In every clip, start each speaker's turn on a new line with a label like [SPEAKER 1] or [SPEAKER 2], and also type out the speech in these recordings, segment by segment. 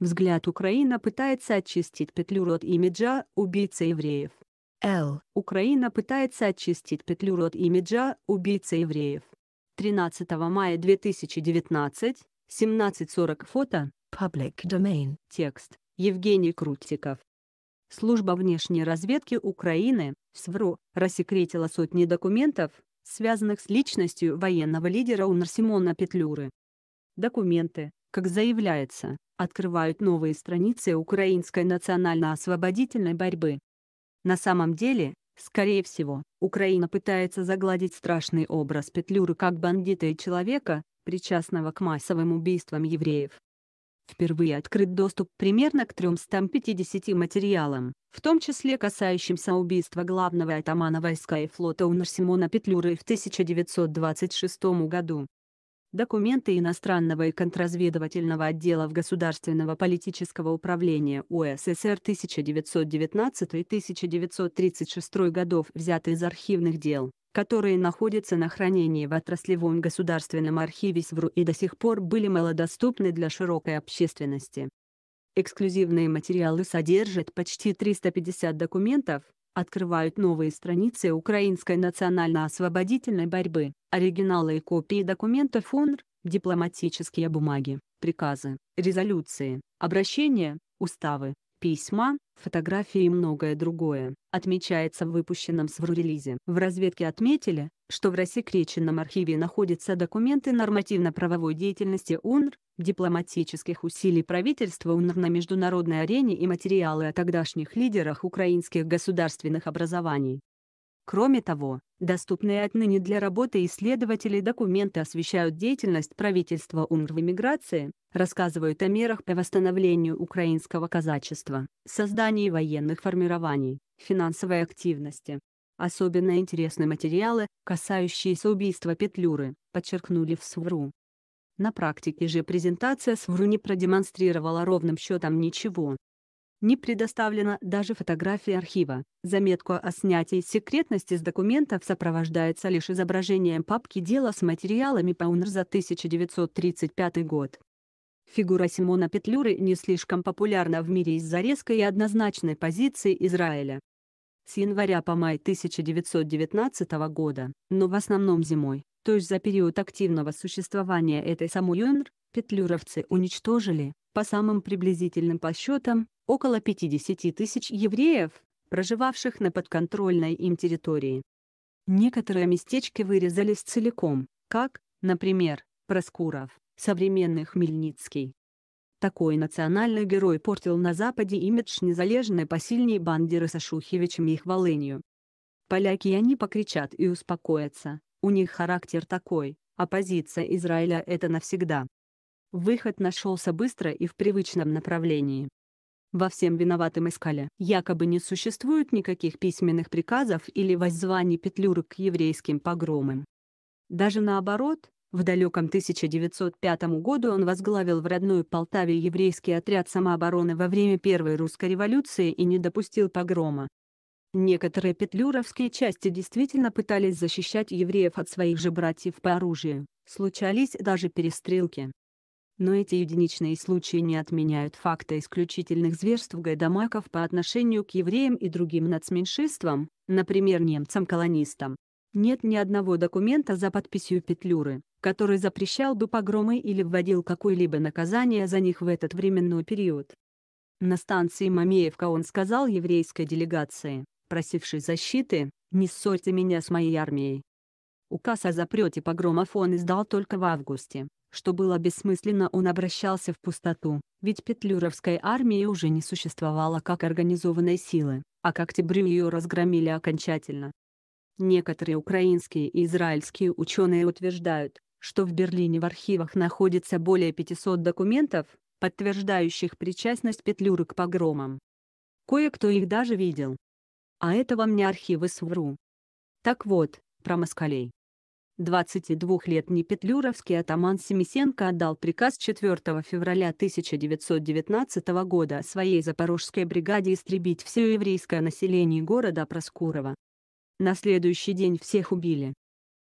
[SPEAKER 1] Взгляд Украина пытается очистить петлю от имиджа убийцы евреев. Л. Украина пытается очистить петлю от имиджа убийцы евреев. 13 мая 2019, 17.40 фото, Public Domain, текст, Евгений Крутиков. Служба внешней разведки Украины, СВРУ, рассекретила сотни документов, связанных с личностью военного лидера Унарсимона Петлюры. Документы, как заявляется, открывают новые страницы украинской национально-освободительной борьбы. На самом деле, скорее всего, Украина пытается загладить страшный образ Петлюры как бандита и человека, причастного к массовым убийствам евреев. Впервые открыт доступ примерно к 350 материалам, в том числе касающимся убийства главного атамана войска и флота Унарсимона Петлюры в 1926 году. Документы иностранного и контрразведывательного отделов Государственного политического управления УССР 1919-1936 годов взяты из архивных дел, которые находятся на хранении в отраслевом государственном архиве СВРУ и до сих пор были малодоступны для широкой общественности. Эксклюзивные материалы содержат почти 350 документов, открывают новые страницы украинской национально-освободительной борьбы, оригиналы и копии документов ОНР, дипломатические бумаги, приказы, резолюции, обращения, уставы, письма, фотографии и многое другое, отмечается в выпущенном СВР-релизе. В разведке отметили, что в рассекреченном архиве находятся документы нормативно-правовой деятельности УНР, дипломатических усилий правительства УНР на международной арене и материалы о тогдашних лидерах украинских государственных образований. Кроме того, доступные отныне для работы исследователей документы освещают деятельность правительства УНР в эмиграции, рассказывают о мерах по восстановлению украинского казачества, создании военных формирований, финансовой активности. Особенно интересны материалы, касающиеся убийства Петлюры, подчеркнули в СВРУ. На практике же презентация СВРУ не продемонстрировала ровным счетом ничего, не предоставлена даже фотография архива. Заметку о снятии секретности с документов сопровождается лишь изображением папки дела с материалами Паунер за 1935 год. Фигура Симона Петлюры не слишком популярна в мире из-за резкой и однозначной позиции Израиля. С января по май 1919 года, но в основном зимой, то есть за период активного существования этой самой ЮНР, петлюровцы уничтожили, по самым приблизительным подсчетам, около 50 тысяч евреев, проживавших на подконтрольной им территории. Некоторые местечки вырезались целиком, как, например, Проскуров, современный Хмельницкий. Такой национальный герой портил на Западе имидж незалежной посильней Бандеры со Ашухевичем и их Волынью. Поляки они покричат и успокоятся, у них характер такой, а позиция Израиля это навсегда. Выход нашелся быстро и в привычном направлении. Во всем виноватым искале якобы не существует никаких письменных приказов или воззваний Петлюры к еврейским погромам. Даже наоборот, в далеком 1905 году он возглавил в родной Полтаве еврейский отряд самообороны во время Первой русской революции и не допустил погрома. Некоторые петлюровские части действительно пытались защищать евреев от своих же братьев по оружию, случались даже перестрелки но эти единичные случаи не отменяют факта исключительных зверств гайдамаков по отношению к евреям и другим нацменьшинствам, например, немцам-колонистам. Нет ни одного документа за подписью Петлюры, который запрещал бы погромы или вводил какое-либо наказание за них в этот временной период. На станции Мамеевка он сказал еврейской делегации, просившей защиты, «Не ссорьте меня с моей армией, Указ о запрете погромов издал только в августе, что было бессмысленно он обращался в пустоту, ведь Петлюровской армии уже не существовало как организованной силы, а к октябрю ее разгромили окончательно. Некоторые украинские и израильские ученые утверждают, что в Берлине в архивах находится более 500 документов, подтверждающих причастность Петлюры к погромам. Кое-кто их даже видел. А это вам не архивы СВРУ. Так вот, про москалей. 22-летний петлюровский а атаман Семисенко отдал приказ 4 февраля 1919 года своей запорожской бригаде истребить все еврейское население города Проскурова. На следующий день всех убили.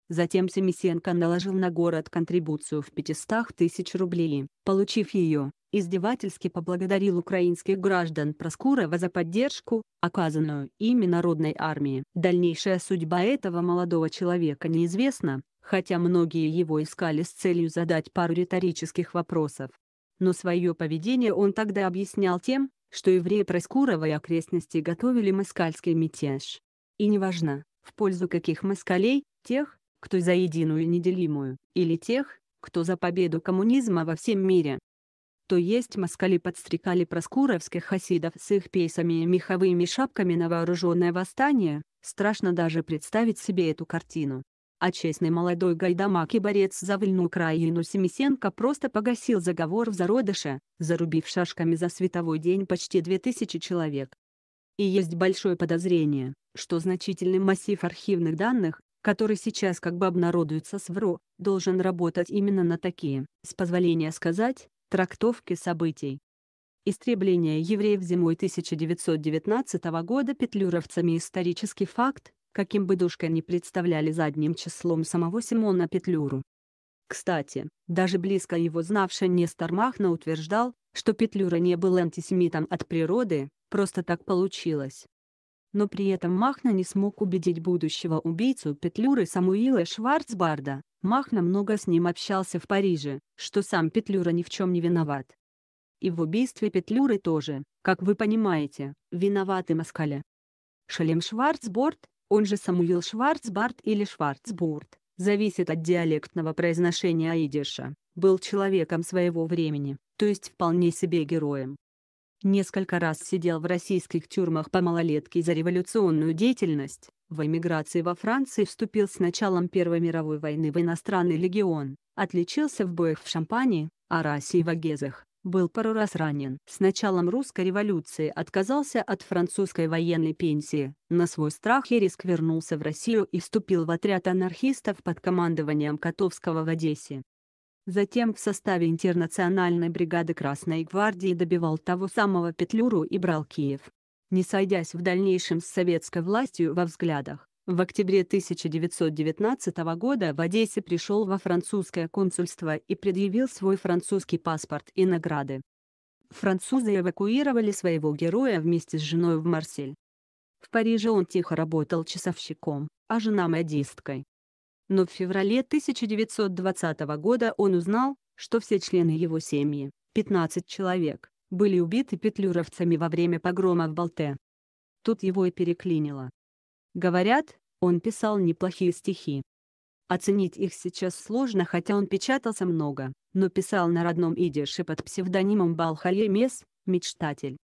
[SPEAKER 1] Затем Семисенко наложил на город контрибуцию в 500 тысяч рублей, получив ее, издевательски поблагодарил украинских граждан Проскурова за поддержку, оказанную ими народной армии. Дальнейшая судьба этого молодого человека неизвестна, хотя многие его искали с целью задать пару риторических вопросов. Но свое поведение он тогда объяснял тем, что евреи Проскурова и окрестности готовили москальский мятеж. И неважно, в пользу каких москалей, тех, кто за единую неделимую, или тех, кто за победу коммунизма во всем мире то есть москали подстрекали проскуровских хасидов с их пейсами и меховыми шапками на вооруженное восстание, страшно даже представить себе эту картину. А честный молодой гайдамак и борец за вольную Украину Семисенко просто погасил заговор в зародыше, зарубив шашками за световой день почти 2000 человек. И есть большое подозрение, что значительный массив архивных данных, который сейчас как бы обнародуется с ВРО, должен работать именно на такие, с позволения сказать, Трактовки событий. Истребление евреев зимой 1919 года петлюровцами исторический факт, каким бы душка не представляли задним числом самого Симона Петлюру. Кстати, даже близко его знавший Нестор Махно утверждал, что Петлюра не был антисемитом от природы, просто так получилось. Но при этом Махна не смог убедить будущего убийцу Петлюры Самуила Шварцбарда, Мах намного с ним общался в Париже, что сам Петлюра ни в чем не виноват. И в убийстве Петлюры тоже, как вы понимаете, виноваты Москаля. Шалем Шварцборд, он же Самуил Шварцбарт или Шварцбурд, зависит от диалектного произношения Аидиша, был человеком своего времени, то есть вполне себе героем. Несколько раз сидел в российских тюрьмах по малолетке за революционную деятельность, в эмиграции во Франции вступил с началом Первой мировой войны в иностранный легион, отличился в боях в Шампании, а Арасе и Вагезах, был пару раз ранен. С началом русской революции отказался от французской военной пенсии, на свой страх и риск вернулся в Россию и вступил в отряд анархистов под командованием Котовского в Одессе. Затем в составе интернациональной бригады Красной гвардии добивал того самого Петлюру и брал Киев не сойдясь в дальнейшем с советской властью во взглядах. В октябре 1919 года в Одессе пришел во французское консульство и предъявил свой французский паспорт и награды. Французы эвакуировали своего героя вместе с женой в Марсель. В Париже он тихо работал часовщиком, а жена модисткой. Но в феврале 1920 года он узнал, что все члены его семьи, 15 человек, были убиты петлюровцами во время погрома в Балте. Тут его и переклинило. Говорят, он писал неплохие стихи. Оценить их сейчас сложно, хотя он печатался много, но писал на родном идише под псевдонимом Балхалемес, мечтатель.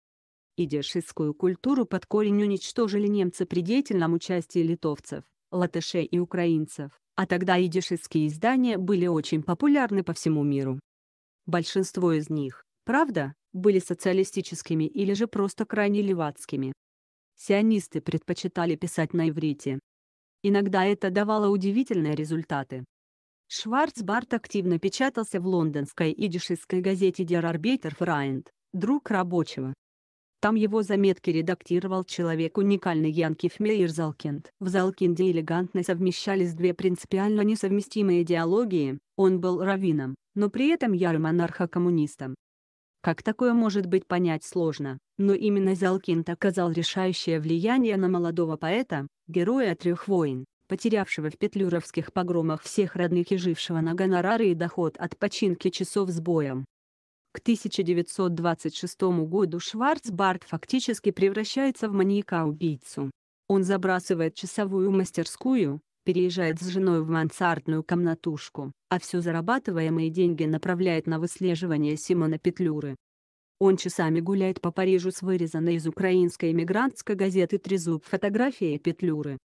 [SPEAKER 1] Идишскую культуру под корень уничтожили немцы при деятельном участии литовцев, латышей и украинцев, а тогда идишские издания были очень популярны по всему миру. Большинство из них, правда, были социалистическими или же просто крайне левацкими. Сионисты предпочитали писать на иврите. Иногда это давало удивительные результаты. Шварцбарт активно печатался в лондонской идишистской газете Der Arbeiter Freund, друг рабочего. Там его заметки редактировал человек уникальный Янкив Мейер Залкинд. В Залкинде элегантно совмещались две принципиально несовместимые идеологии, он был раввином, но при этом ярым анархо-коммунистом. Как такое может быть понять сложно, но именно Залкинд оказал решающее влияние на молодого поэта, героя «Трех войн», потерявшего в петлюровских погромах всех родных и жившего на гонорары и доход от починки часов с боем. К 1926 году Шварцбарт фактически превращается в маньяка-убийцу. Он забрасывает часовую мастерскую, переезжает с женой в мансардную комнатушку, а все зарабатываемые деньги направляет на выслеживание Симона Петлюры. Он часами гуляет по Парижу с вырезанной из украинской эмигрантской газеты «Трезуб» фотографией Петлюры.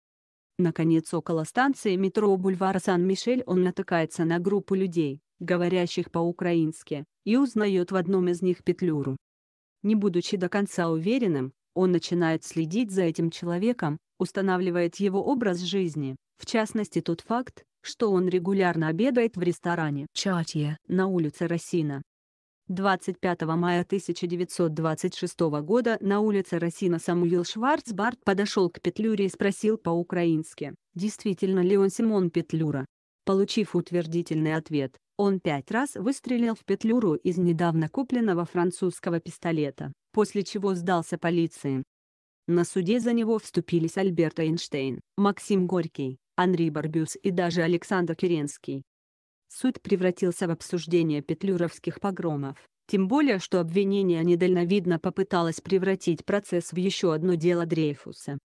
[SPEAKER 1] Наконец, около станции метро бульвара Сан-Мишель он натыкается на группу людей, говорящих по-украински, и узнает в одном из них Петлюру. Не будучи до конца уверенным, он начинает следить за этим человеком, устанавливает его образ жизни, в частности тот факт, что он регулярно обедает в ресторане «Чатье» на улице Росина. 25 мая 1926 года на улице Росина Самуил Шварцбарт подошел к Петлюре и спросил по-украински, действительно ли он Симон Петлюра. Получив утвердительный ответ, он пять раз выстрелил в Петлюру из недавно купленного французского пистолета, после чего сдался полиции. На суде за него вступились Альберт Эйнштейн, Максим Горький, Анри Барбюс и даже Александр Керенский. Суд превратился в обсуждение петлюровских погромов, тем более что обвинение недальновидно попыталось превратить процесс в еще одно дело Дрейфуса.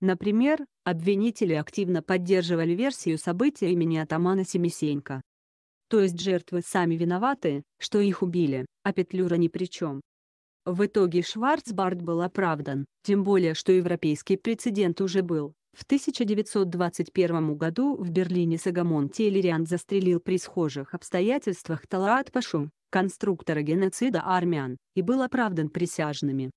[SPEAKER 1] Например, обвинители активно поддерживали версию события имени атамана Семисенька. То есть жертвы сами виноваты, что их убили, а Петлюра ни при чем. В итоге Шварцбард был оправдан, тем более что европейский прецедент уже был, в 1921 году в Берлине Сагамон Телериан застрелил при схожих обстоятельствах Талаат Пашу, конструктора геноцида армян, и был оправдан присяжными.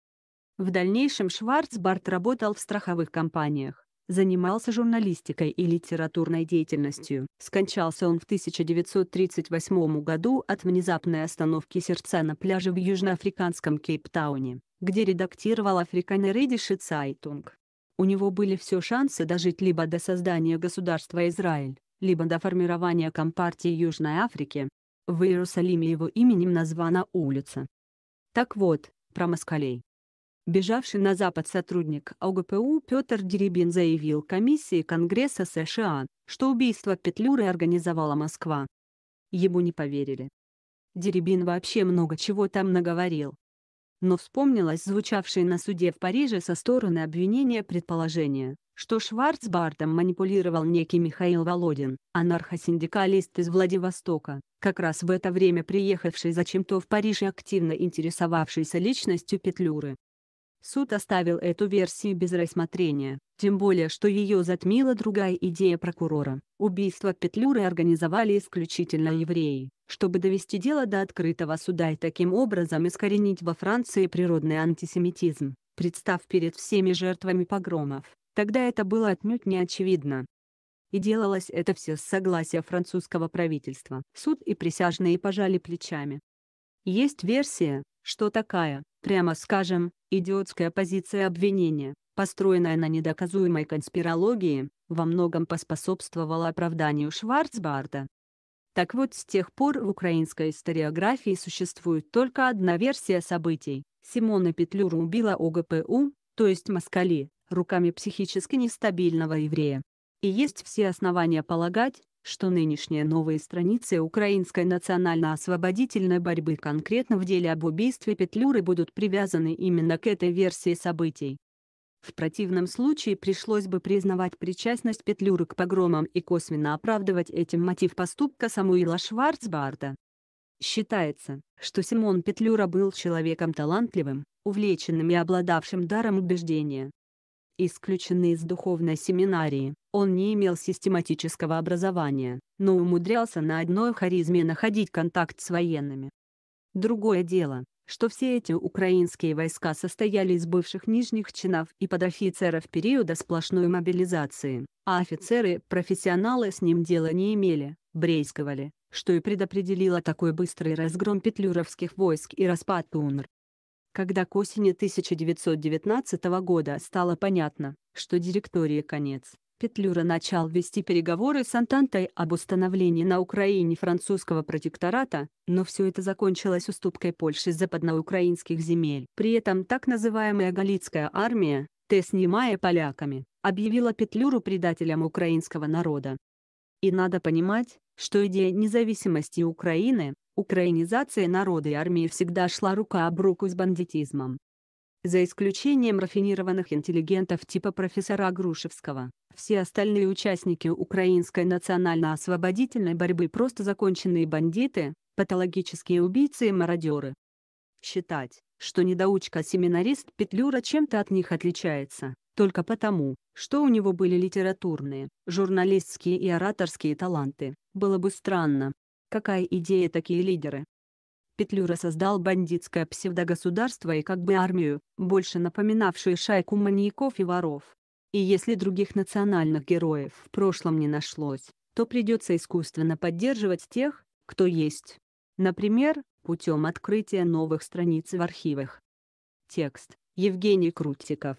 [SPEAKER 1] В дальнейшем Шварцбарт работал в страховых компаниях, занимался журналистикой и литературной деятельностью. Скончался он в 1938 году от внезапной остановки сердца на пляже в южноафриканском Кейптауне, где редактировал African Reddish Zeitung у него были все шансы дожить либо до создания государства Израиль, либо до формирования Компартии Южной Африки. В Иерусалиме его именем названа улица. Так вот, про москалей. Бежавший на Запад сотрудник ОГПУ Петр Деребин заявил комиссии Конгресса США, что убийство Петлюры организовала Москва. Ему не поверили. Деребин вообще много чего там наговорил, но вспомнилось звучавшее на суде в Париже со стороны обвинения предположение, что Шварцбартом манипулировал некий Михаил Володин, анархосиндикалист из Владивостока, как раз в это время приехавший зачем-то в Париж и активно интересовавшийся личностью Петлюры. Суд оставил эту версию без рассмотрения, тем более что ее затмила другая идея прокурора – убийство Петлюры организовали исключительно евреи чтобы довести дело до открытого суда и таким образом искоренить во Франции природный антисемитизм, представ перед всеми жертвами погромов. Тогда это было отнюдь не очевидно. И делалось это все с согласия французского правительства. Суд и присяжные пожали плечами. Есть версия, что такая, прямо скажем, идиотская позиция обвинения, построенная на недоказуемой конспирологии, во многом поспособствовала оправданию Шварцбарда. Так вот, с тех пор в украинской историографии существует только одна версия событий. Симона Петлюру убила ОГПУ, то есть москали, руками психически нестабильного еврея. И есть все основания полагать, что нынешние новые страницы украинской национально-освободительной борьбы конкретно в деле об убийстве Петлюры будут привязаны именно к этой версии событий. В противном случае пришлось бы признавать причастность Петлюры к погромам и косвенно оправдывать этим мотив поступка Самуила Шварцбарда. Считается, что Симон Петлюра был человеком талантливым, увлеченным и обладавшим даром убеждения. Исключенный из духовной семинарии, он не имел систематического образования, но умудрялся на одной харизме находить контакт с военными. Другое дело, что все эти украинские войска состояли из бывших нижних чинов и подофицеров периода сплошной мобилизации, а офицеры-профессионалы с ним дела не имели, брезговали, что и предопределило такой быстрый разгром петлюровских войск и распад УНР. Когда к осени 1919 года стало понятно, что директории конец, Петлюра начал вести переговоры с Антантой об установлении на Украине французского протектората, но все это закончилось уступкой Польши западноукраинских земель. При этом так называемая Галицкая армия, те снимая поляками, объявила Петлюру предателем украинского народа. И надо понимать, что идея независимости Украины, украинизации народа и армии всегда шла рука об руку с бандитизмом за исключением рафинированных интеллигентов типа профессора Грушевского. Все остальные участники украинской национально-освободительной борьбы просто законченные бандиты, патологические убийцы и мародеры. Считать, что недоучка-семинарист Петлюра чем-то от них отличается, только потому, что у него были литературные, журналистские и ораторские таланты, было бы странно. Какая идея такие лидеры, Петлюра создал бандитское псевдогосударство и как бы армию, больше напоминавшую шайку маньяков и воров. И если других национальных героев в прошлом не нашлось, то придется искусственно поддерживать тех, кто есть. Например, путем открытия новых страниц в архивах. Текст. Евгений Крутиков.